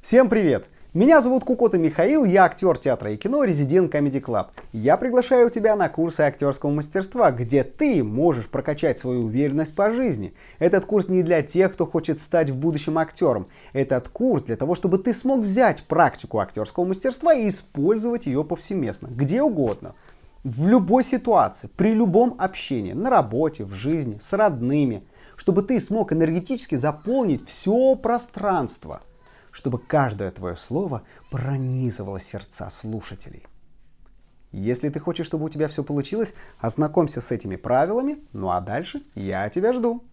Всем привет! Меня зовут Кукота Михаил, я актер театра и кино, резидент Comedy Club. Я приглашаю тебя на курсы актерского мастерства, где ты можешь прокачать свою уверенность по жизни. Этот курс не для тех, кто хочет стать в будущем актером. Этот курс для того, чтобы ты смог взять практику актерского мастерства и использовать ее повсеместно, где угодно в любой ситуации, при любом общении, на работе, в жизни, с родными, чтобы ты смог энергетически заполнить все пространство – чтобы каждое твое слово пронизывало сердца слушателей. Если ты хочешь, чтобы у тебя все получилось, ознакомься с этими правилами, ну а дальше я тебя жду.